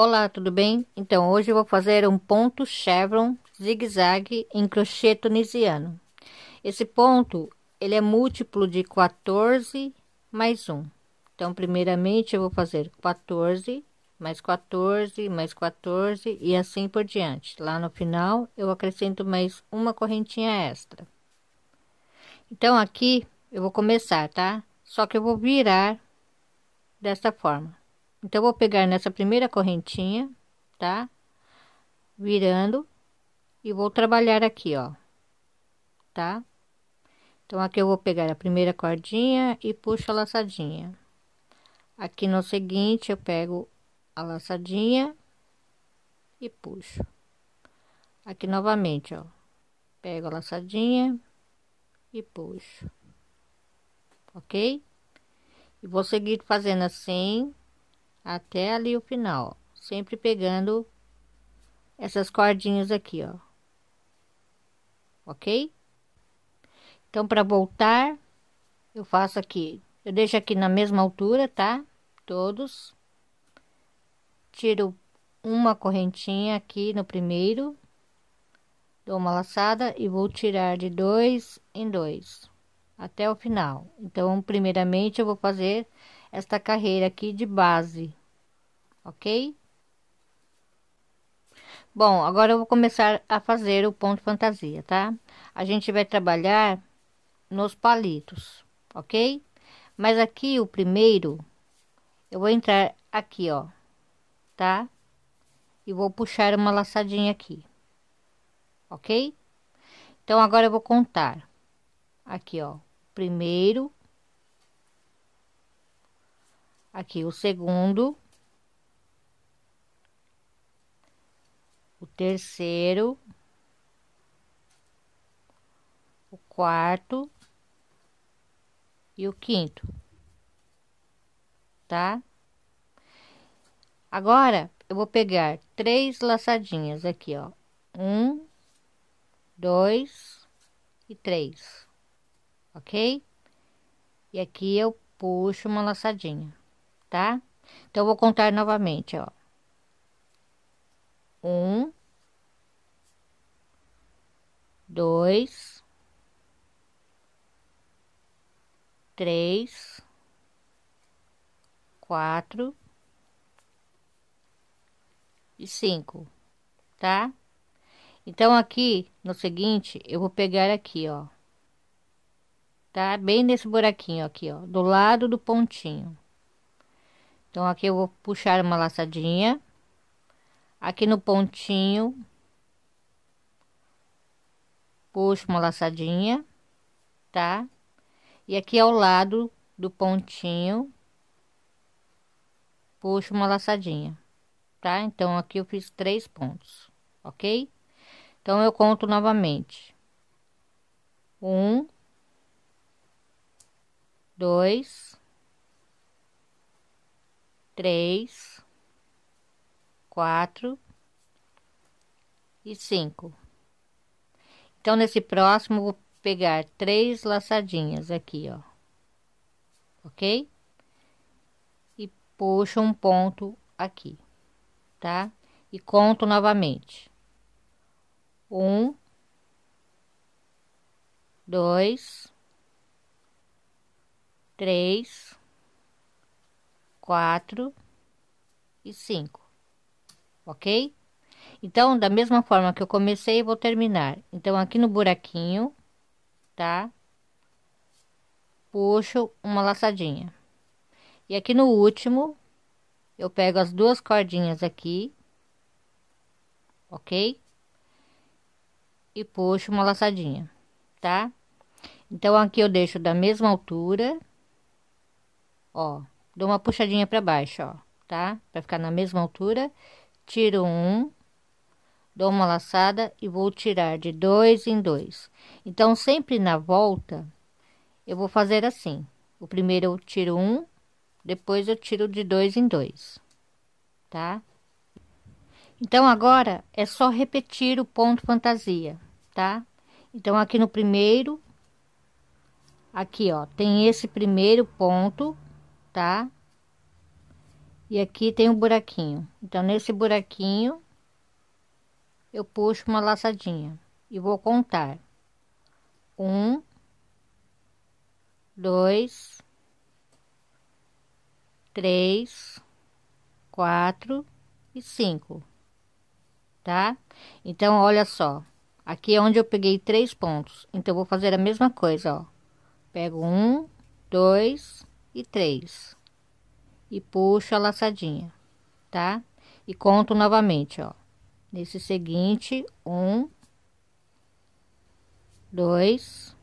Olá, tudo bem? Então, hoje eu vou fazer um ponto chevron zigue-zague em crochê tunisiano. Esse ponto, ele é múltiplo de 14 mais 1. Então, primeiramente, eu vou fazer 14 mais 14 mais 14 e assim por diante. Lá no final, eu acrescento mais uma correntinha extra. Então, aqui, eu vou começar, tá? Só que eu vou virar desta forma. Então, vou pegar nessa primeira correntinha, tá? Virando e vou trabalhar aqui, ó, tá? Então, aqui eu vou pegar a primeira cordinha e puxo a laçadinha. Aqui no seguinte, eu pego a laçadinha e puxo. Aqui novamente, ó, pego a laçadinha e puxo, ok? E vou seguir fazendo assim até ali o final, sempre pegando essas cordinhas aqui, ó. Ok? Então, para voltar, eu faço aqui, eu deixo aqui na mesma altura, tá? Todos. Tiro uma correntinha aqui no primeiro, dou uma laçada e vou tirar de dois em dois até o final. Então, primeiramente, eu vou fazer esta carreira aqui de base ok? Bom, agora eu vou começar a fazer o ponto fantasia, tá? A gente vai trabalhar nos palitos, ok? Mas aqui o primeiro, eu vou entrar aqui, ó, tá? E vou puxar uma laçadinha aqui, ok? Então, agora eu vou contar. Aqui, ó, primeiro. Aqui, o segundo terceiro, o quarto e o quinto, tá? Agora eu vou pegar três laçadinhas aqui, ó, um, dois e três, ok? E aqui eu puxo uma laçadinha, tá? Então, vou contar novamente, ó. Um, dois, três, quatro e cinco, tá? Então, aqui no seguinte, eu vou pegar aqui, ó, tá? Bem nesse buraquinho aqui, ó, do lado do pontinho. Então, aqui eu vou puxar uma laçadinha, aqui no pontinho puxo uma laçadinha, tá? E aqui ao lado do pontinho, puxo uma laçadinha, tá? Então, aqui eu fiz três pontos, ok? Então, eu conto novamente. Um, dois, três, quatro e cinco. Então, nesse próximo, vou pegar três laçadinhas aqui, ó. Ok? E puxo um ponto aqui, tá? E conto novamente. Um. Dois. Três. Quatro. E cinco. Ok? Então, da mesma forma que eu comecei, vou terminar. Então, aqui no buraquinho, tá? Puxo uma laçadinha. E aqui no último, eu pego as duas cordinhas aqui, ok? E puxo uma laçadinha, tá? Então, aqui eu deixo da mesma altura, ó, dou uma puxadinha para baixo, ó, tá? Para ficar na mesma altura, tiro um, Dou uma laçada e vou tirar de dois em dois. Então, sempre na volta, eu vou fazer assim. O primeiro eu tiro um, depois eu tiro de dois em dois, tá? Então, agora é só repetir o ponto fantasia, tá? Então, aqui no primeiro, aqui ó, tem esse primeiro ponto, tá? E aqui tem um buraquinho. Então, nesse buraquinho, eu puxo uma laçadinha e vou contar um, dois, três, quatro e cinco, tá? Então, olha só, aqui é onde eu peguei três pontos, então vou fazer a mesma coisa, ó. Pego um, dois e três e puxo a laçadinha, tá? E conto novamente, ó nesse seguinte um dois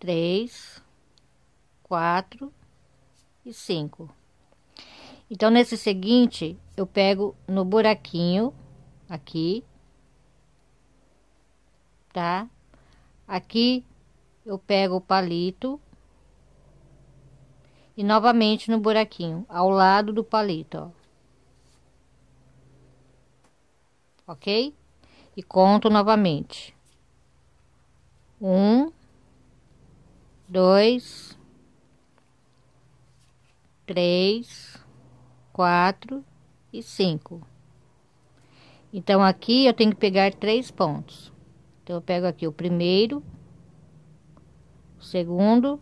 três quatro e cinco então nesse seguinte eu pego no buraquinho aqui tá aqui eu pego o palito e novamente no buraquinho ao lado do palito ó ok? E conto novamente: um, dois, três, quatro e cinco. Então, aqui eu tenho que pegar três pontos. Então, eu pego aqui o primeiro, o segundo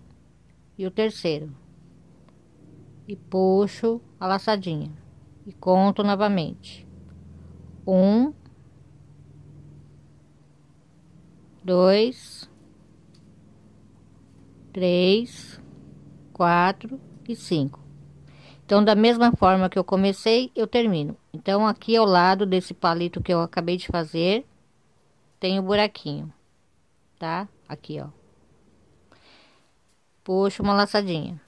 e o terceiro. E puxo a laçadinha. E conto novamente um, dois, três, quatro e cinco. Então, da mesma forma que eu comecei, eu termino. Então, aqui ao lado desse palito que eu acabei de fazer, tem o um buraquinho, tá? Aqui, ó. Puxo uma laçadinha.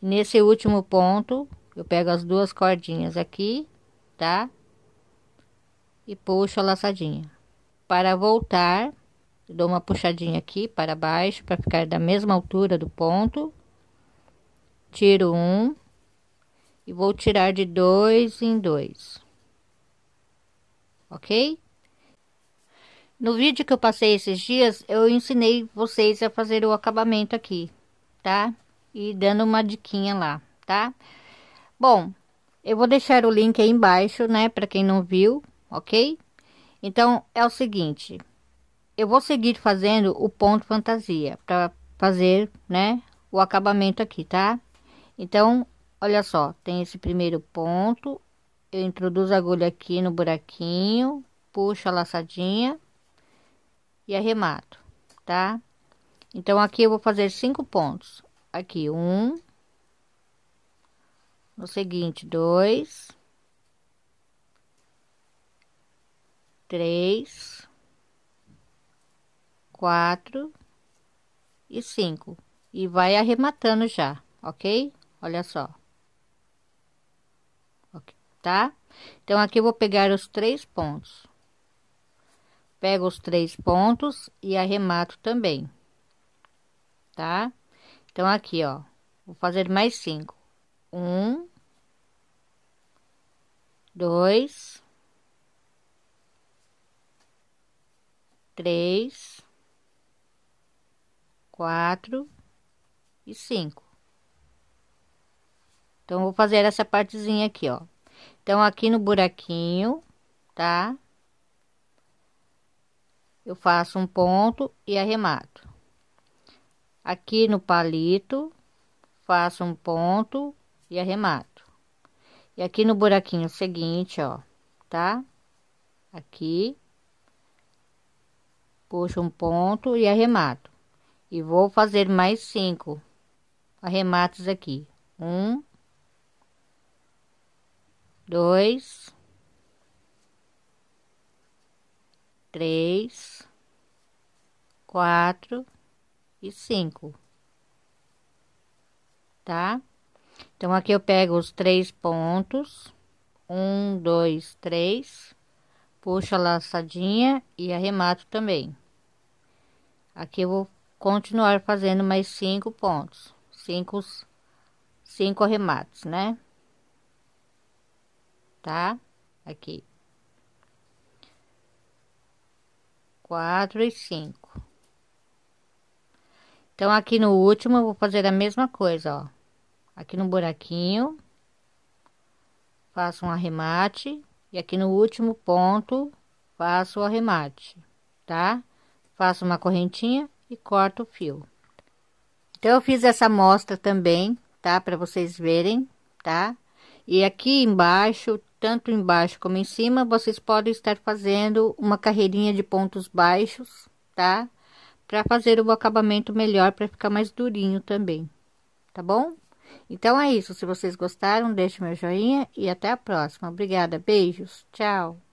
Nesse último ponto, eu pego as duas cordinhas aqui, tá? e puxo a laçadinha. Para voltar, dou uma puxadinha aqui para baixo para ficar da mesma altura do ponto. Tiro um e vou tirar de dois em dois, ok? No vídeo que eu passei esses dias, eu ensinei vocês a fazer o acabamento aqui, tá? E dando uma diquinha lá, tá? Bom, eu vou deixar o link aí embaixo, né? Para quem não viu, ok? Então é o seguinte, eu vou seguir fazendo o ponto fantasia para fazer, né, o acabamento aqui, tá? Então, olha só, tem esse primeiro ponto, eu introduzo a agulha aqui no buraquinho, puxo a laçadinha e arremato, tá? Então, aqui eu vou fazer cinco pontos. Aqui, um. No seguinte, dois. três, quatro e cinco. E vai arrematando já, ok? Olha só. Okay, tá? Então, aqui vou pegar os três pontos. Pego os três pontos e arremato também. Tá? Então, aqui, ó. Vou fazer mais cinco. Um. Dois três, quatro e cinco. Então, vou fazer essa partezinha aqui, ó. Então, aqui no buraquinho, tá? Eu faço um ponto e arremato. Aqui no palito, faço um ponto e arremato. E aqui no buraquinho seguinte, ó, tá? Aqui, Puxo um ponto e arremato. E vou fazer mais cinco arrematos aqui. Um, dois, três, quatro e cinco. Tá? Então, aqui eu pego os três pontos. Um, dois, três. Puxo a laçadinha e arremato também. Aqui eu vou continuar fazendo mais cinco pontos, cinco, cinco arremates, né? Tá? Aqui. Quatro e cinco. Então, aqui no último, eu vou fazer a mesma coisa, ó. Aqui no buraquinho, faço um arremate. E aqui no último ponto, faço o arremate, tá? Tá? faço uma correntinha e corto o fio. Então, eu fiz essa amostra também, tá? Para vocês verem, tá? E aqui embaixo, tanto embaixo como em cima, vocês podem estar fazendo uma carreirinha de pontos baixos, tá? Para fazer o acabamento melhor, para ficar mais durinho também, tá bom? Então é isso. Se vocês gostaram, deixe meu joinha e até a próxima. Obrigada, beijos, tchau.